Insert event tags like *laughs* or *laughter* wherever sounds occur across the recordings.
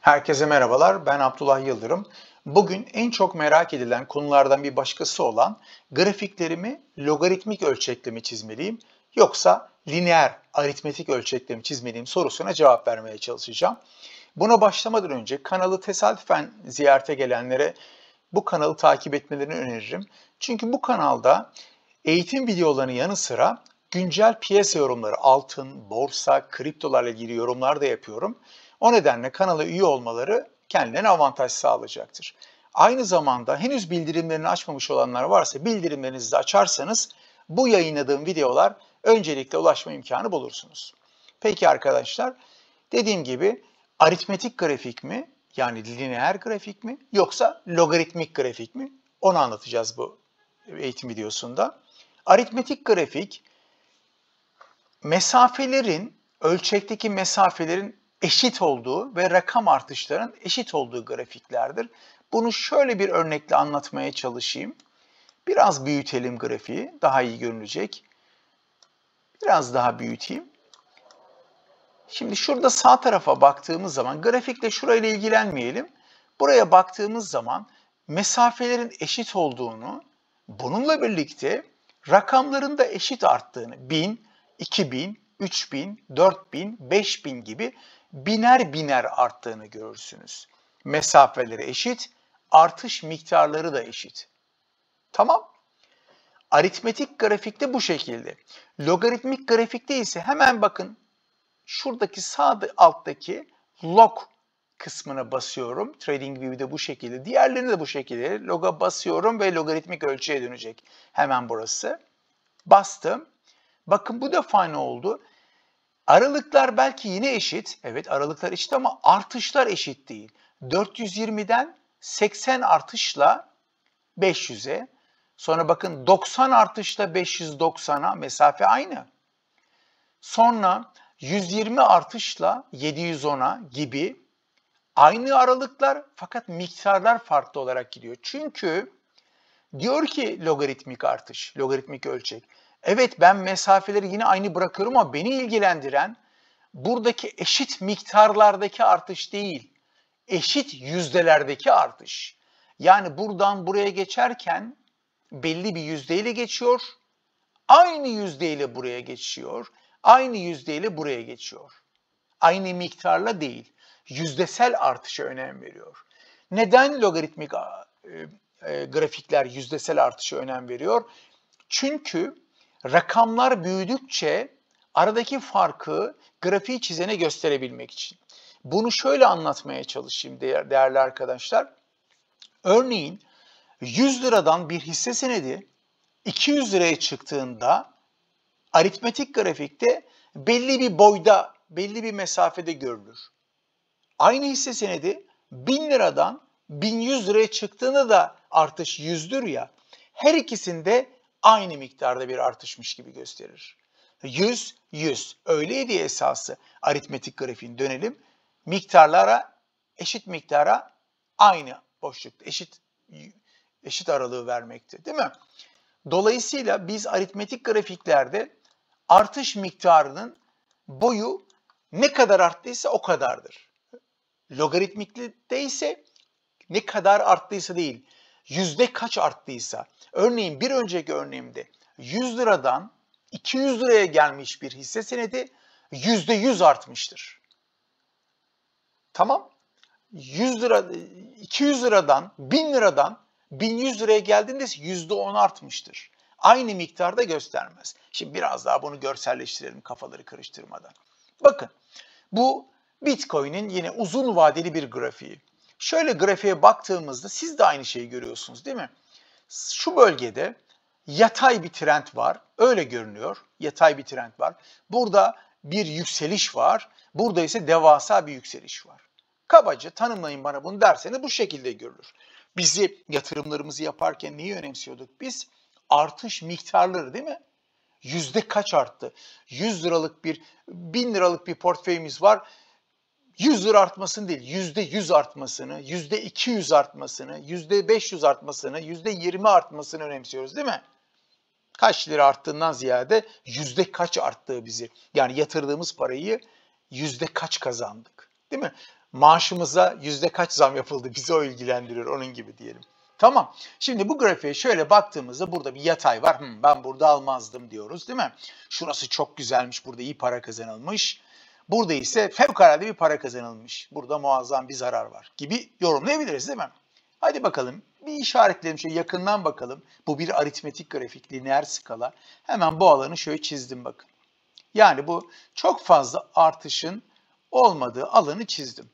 Herkese merhabalar, ben Abdullah Yıldırım. Bugün en çok merak edilen konulardan bir başkası olan grafiklerimi logaritmik ölçeklemi çizmeliyim yoksa lineer aritmetik ölçeklemi çizmeliyim sorusuna cevap vermeye çalışacağım. Buna başlamadan önce kanalı tesadüfen ziyarete gelenlere bu kanalı takip etmelerini öneririm. Çünkü bu kanalda eğitim videolarının yanı sıra güncel piyasa yorumları, altın, borsa, kriptolarla ilgili yorumlar da yapıyorum. O nedenle kanala üye olmaları kendilerine avantaj sağlayacaktır. Aynı zamanda henüz bildirimlerini açmamış olanlar varsa bildirimlerinizi de açarsanız bu yayınladığım videolar öncelikle ulaşma imkanı bulursunuz. Peki arkadaşlar dediğim gibi aritmetik grafik mi yani lineer grafik mi yoksa logaritmik grafik mi onu anlatacağız bu eğitim videosunda. Aritmetik grafik mesafelerin ölçekteki mesafelerin eşit olduğu ve rakam artışlarının eşit olduğu grafiklerdir. Bunu şöyle bir örnekle anlatmaya çalışayım. Biraz büyütelim grafiği, daha iyi görünecek. Biraz daha büyüteyim. Şimdi şurada sağ tarafa baktığımız zaman grafikle şurayla ilgilenmeyelim. Buraya baktığımız zaman mesafelerin eşit olduğunu, bununla birlikte rakamların da eşit arttığını 1000, 2000, 3000, 4000, 5000 gibi biner biner arttığını görürsünüz. Mesafeleri eşit, artış miktarları da eşit. Tamam. Aritmetik grafikte bu şekilde. Logaritmik grafikte ise hemen bakın şuradaki sağ alttaki log kısmına basıyorum. Trading View'de bu şekilde. Diğerlerini de bu şekilde. Log'a basıyorum ve logaritmik ölçüye dönecek. Hemen burası. Bastım. Bakın bu defa ne oldu? Aralıklar belki yine eşit. Evet aralıklar eşit ama artışlar eşit değil. 420'den 80 artışla 500'e. Sonra bakın 90 artışla 590'a mesafe aynı. Sonra 120 artışla 710'a gibi aynı aralıklar fakat miktarlar farklı olarak gidiyor. Çünkü diyor ki logaritmik artış, logaritmik ölçek. Evet ben mesafeleri yine aynı bırakıyorum ama beni ilgilendiren buradaki eşit miktarlardaki artış değil, eşit yüzdelerdeki artış. Yani buradan buraya geçerken belli bir yüzdeyle geçiyor, aynı yüzdeyle buraya geçiyor, aynı yüzdeyle buraya geçiyor. Aynı miktarla değil, yüzdesel artışa önem veriyor. Neden logaritmik e, e, grafikler yüzdesel artışa önem veriyor? Çünkü rakamlar büyüdükçe aradaki farkı grafiği çizene gösterebilmek için. Bunu şöyle anlatmaya çalışayım değerli arkadaşlar. Örneğin 100 liradan bir hisse senedi 200 liraya çıktığında aritmetik grafikte belli bir boyda, belli bir mesafede görülür. Aynı hisse senedi 1000 liradan 1100 liraya çıktığında da artış yüzdür ya. Her ikisinde aynı miktarda bir artışmış gibi gösterir. 100, 100. Öyleydi esası aritmetik grafiğin. Dönelim. Miktarlara, eşit miktara aynı boşlukta, eşit eşit aralığı vermekte değil mi? Dolayısıyla biz aritmetik grafiklerde artış miktarının boyu ne kadar arttıysa o kadardır. Logaritmikte ise ne kadar arttıysa değil, yüzde kaç arttıysa, örneğin bir önceki örneğimde 100 liradan 200 liraya gelmiş bir hisse senedi yüzde yüz artmıştır. Tamam. 100 lira, 200 liradan, 1000 liradan 1100 liraya geldiğinde yüzde on artmıştır. Aynı miktarda göstermez. Şimdi biraz daha bunu görselleştirelim kafaları karıştırmadan. Bakın bu Bitcoin'in yine uzun vadeli bir grafiği. Şöyle grafiğe baktığımızda siz de aynı şeyi görüyorsunuz değil mi? Şu bölgede yatay bir trend var. Öyle görünüyor. Yatay bir trend var. Burada bir yükseliş var. Burada ise devasa bir yükseliş var. Kabaca tanımlayın bana bunu derseniz bu şekilde görülür. Bizi yatırımlarımızı yaparken neyi önemsiyorduk biz? Artış miktarları değil mi? Yüzde kaç arttı? 100 liralık bir, 1000 liralık bir portföyümüz var. 100 lira artmasını değil, yüzde 100 artmasını, yüzde 200 artmasını, yüzde 500 artmasını, yüzde 20 artmasını önemsiyoruz değil mi? Kaç lira arttığından ziyade yüzde kaç arttığı bizi. Yani yatırdığımız parayı yüzde kaç kazandık değil mi? Maaşımıza yüzde kaç zam yapıldı bizi o ilgilendiriyor onun gibi diyelim. Tamam. Şimdi bu grafiğe şöyle baktığımızda burada bir yatay var. Hmm, ben burada almazdım diyoruz değil mi? Şurası çok güzelmiş. Burada iyi para kazanılmış. Burada ise fevkalade bir para kazanılmış. Burada muazzam bir zarar var gibi yorumlayabiliriz değil mi? Hadi bakalım bir işaretleyelim şöyle yakından bakalım. Bu bir aritmetik grafik, lineer skala. Hemen bu alanı şöyle çizdim bakın. Yani bu çok fazla artışın olmadığı alanı çizdim.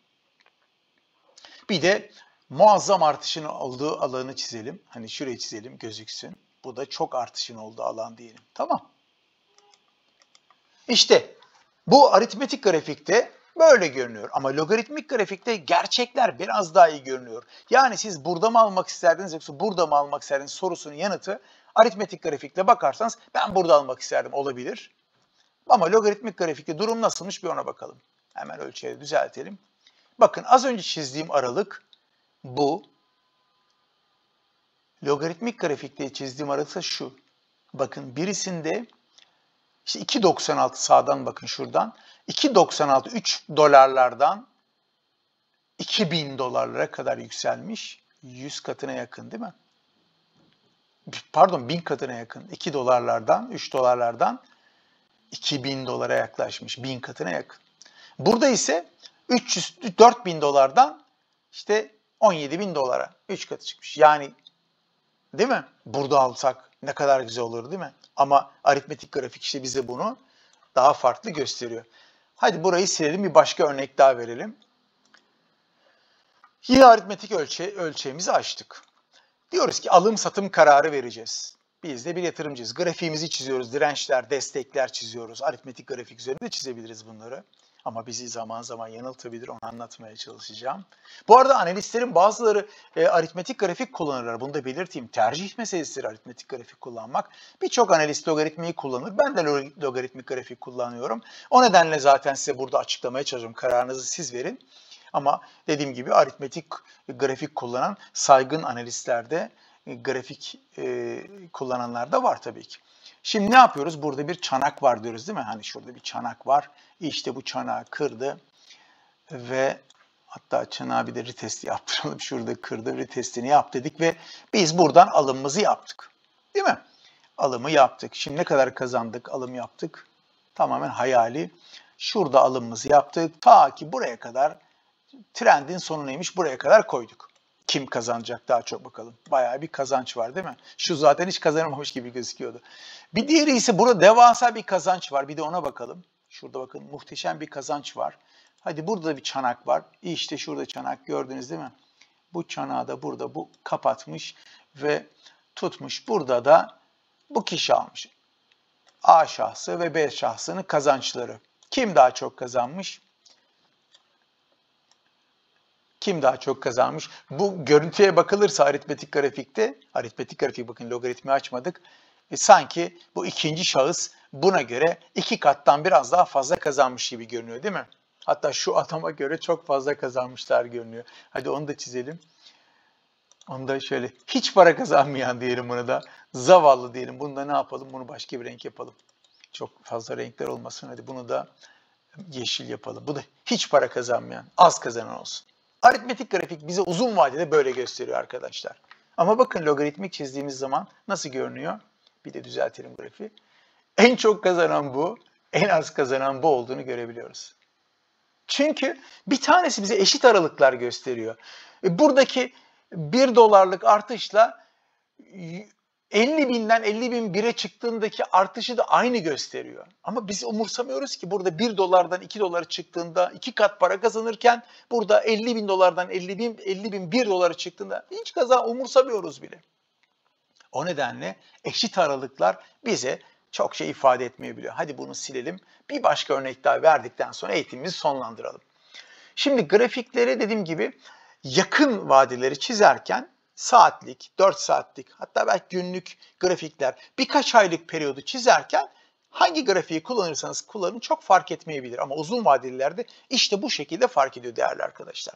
Bir de muazzam artışın olduğu alanı çizelim. Hani şuraya çizelim gözüksün. Bu da çok artışın olduğu alan diyelim. Tamam. İşte bu aritmetik grafikte böyle görünüyor ama logaritmik grafikte gerçekler biraz daha iyi görünüyor. Yani siz burada mı almak isterdiniz yoksa burada mı almak isterdiniz sorusunun yanıtı aritmetik grafikte bakarsanız ben burada almak isterdim olabilir. Ama logaritmik grafikte durum nasılmış bir ona bakalım. Hemen ölçeği düzeltelim. Bakın az önce çizdiğim aralık bu. Logaritmik grafikte çizdiğim aralık ise şu. Bakın birisinde işte 2.96 sağdan bakın şuradan. 2.96 3 dolarlardan 2000 dolarlara kadar yükselmiş. 100 katına yakın değil mi? Pardon 1000 katına yakın. 2 dolarlardan 3 dolarlardan 2000 dolara yaklaşmış. 1000 katına yakın. Burada ise 300 4000 dolardan işte 17 bin dolara 3 katı çıkmış. Yani değil mi? Burada alsak ne kadar güzel olur değil mi? Ama aritmetik grafik işte bize bunu daha farklı gösteriyor. Hadi burayı silelim bir başka örnek daha verelim. Yine aritmetik ölçe, ölçeğimizi açtık. Diyoruz ki alım satım kararı vereceğiz. Biz de bir yatırımcıyız. Grafiğimizi çiziyoruz. Dirençler, destekler çiziyoruz. Aritmetik grafik üzerinde çizebiliriz bunları ama bizi zaman zaman yanıltabilir onu anlatmaya çalışacağım. Bu arada analistlerin bazıları e, aritmetik grafik kullanırlar. Bunu da belirteyim. Tercih meselesidir aritmetik grafik kullanmak. Birçok analist logaritmayı kullanır. Ben de logaritmik grafik kullanıyorum. O nedenle zaten size burada açıklamaya çalışıyorum. Kararınızı siz verin. Ama dediğim gibi aritmetik grafik kullanan saygın analistlerde e, grafik e, kullananlar da var tabii ki. Şimdi ne yapıyoruz? Burada bir çanak var diyoruz değil mi? Hani şurada bir çanak var. İşte bu çanağı kırdı ve hatta çanağı bir de retesti *laughs* yaptıralım. Şurada kırdı, retestini yap dedik ve biz buradan alımımızı yaptık. Değil mi? Alımı yaptık. Şimdi ne kadar kazandık? Alım yaptık. Tamamen hayali. Şurada alımımızı yaptık. Ta ki buraya kadar trendin sonu neymiş? Buraya kadar koyduk kim kazanacak daha çok bakalım. Bayağı bir kazanç var değil mi? Şu zaten hiç kazanamamış gibi gözüküyordu. Bir diğeri ise burada devasa bir kazanç var. Bir de ona bakalım. Şurada bakın muhteşem bir kazanç var. Hadi burada da bir çanak var. İşte şurada çanak gördünüz değil mi? Bu çanağı da burada bu kapatmış ve tutmuş. Burada da bu kişi almış. A şahsı ve B şahsının kazançları. Kim daha çok kazanmış? kim daha çok kazanmış? Bu görüntüye bakılırsa aritmetik grafikte, aritmetik grafik bakın logaritmi açmadık. E, sanki bu ikinci şahıs buna göre iki kattan biraz daha fazla kazanmış gibi görünüyor değil mi? Hatta şu adama göre çok fazla kazanmışlar görünüyor. Hadi onu da çizelim. Onu da şöyle hiç para kazanmayan diyelim bunu da. Zavallı diyelim. Bunu da ne yapalım? Bunu başka bir renk yapalım. Çok fazla renkler olmasın. Hadi bunu da yeşil yapalım. Bu da hiç para kazanmayan, az kazanan olsun. Aritmetik grafik bize uzun vadede böyle gösteriyor arkadaşlar. Ama bakın logaritmik çizdiğimiz zaman nasıl görünüyor? Bir de düzeltelim grafiği. En çok kazanan bu, en az kazanan bu olduğunu görebiliyoruz. Çünkü bir tanesi bize eşit aralıklar gösteriyor. E, buradaki 1 dolarlık artışla 50 binden 50 bin bire çıktığındaki artışı da aynı gösteriyor. Ama biz umursamıyoruz ki burada 1 dolardan 2 dolara çıktığında 2 kat para kazanırken burada 50 bin dolardan 50 bin, 50 bin 1 dolara çıktığında hiç kazan umursamıyoruz bile. O nedenle eşit aralıklar bize çok şey ifade etmiyor etmeyebiliyor. Hadi bunu silelim. Bir başka örnek daha verdikten sonra eğitimimizi sonlandıralım. Şimdi grafikleri dediğim gibi yakın vadeleri çizerken saatlik, 4 saatlik hatta belki günlük grafikler birkaç aylık periyodu çizerken hangi grafiği kullanırsanız kullanın çok fark etmeyebilir ama uzun vadelilerde işte bu şekilde fark ediyor değerli arkadaşlar.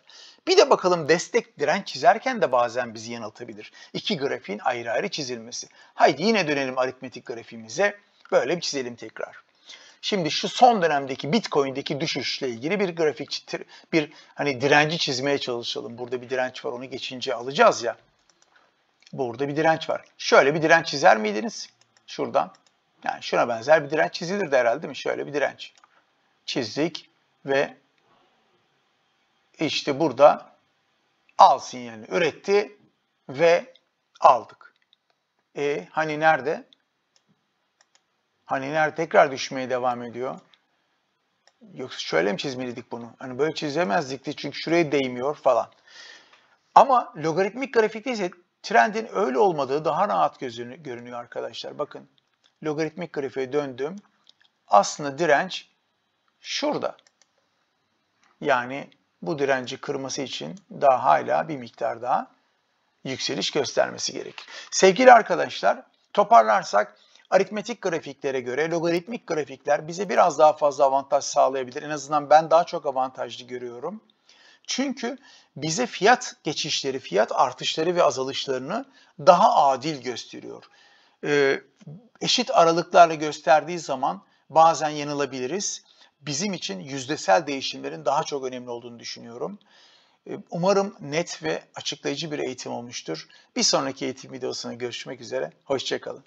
Bir de bakalım destek diren çizerken de bazen bizi yanıltabilir. İki grafiğin ayrı ayrı çizilmesi. Haydi yine dönelim aritmetik grafiğimize. Böyle bir çizelim tekrar. Şimdi şu son dönemdeki Bitcoin'deki düşüşle ilgili bir grafik bir hani direnci çizmeye çalışalım. Burada bir direnç var onu geçince alacağız ya. Burada bir direnç var. Şöyle bir direnç çizer miydiniz? Şuradan. Yani şuna benzer bir direnç çizilirdi herhalde değil mi? Şöyle bir direnç. Çizdik ve işte burada al sinyalini üretti ve aldık. E hani nerede? Hani nerede tekrar düşmeye devam ediyor? Yoksa şöyle mi çizmeliydik bunu? Hani böyle çizemezdik de çünkü şuraya değmiyor falan. Ama logaritmik grafikte ise Trendin öyle olmadığı daha rahat gözünü, görünüyor arkadaşlar. Bakın logaritmik grafiğe döndüm. Aslında direnç şurada. Yani bu direnci kırması için daha hala bir miktar daha yükseliş göstermesi gerekir. Sevgili arkadaşlar toparlarsak aritmetik grafiklere göre logaritmik grafikler bize biraz daha fazla avantaj sağlayabilir. En azından ben daha çok avantajlı görüyorum. Çünkü bize fiyat geçişleri, fiyat artışları ve azalışlarını daha adil gösteriyor. Ee, eşit aralıklarla gösterdiği zaman bazen yanılabiliriz. Bizim için yüzdesel değişimlerin daha çok önemli olduğunu düşünüyorum. Ee, umarım net ve açıklayıcı bir eğitim olmuştur. Bir sonraki eğitim videosunda görüşmek üzere. Hoşçakalın.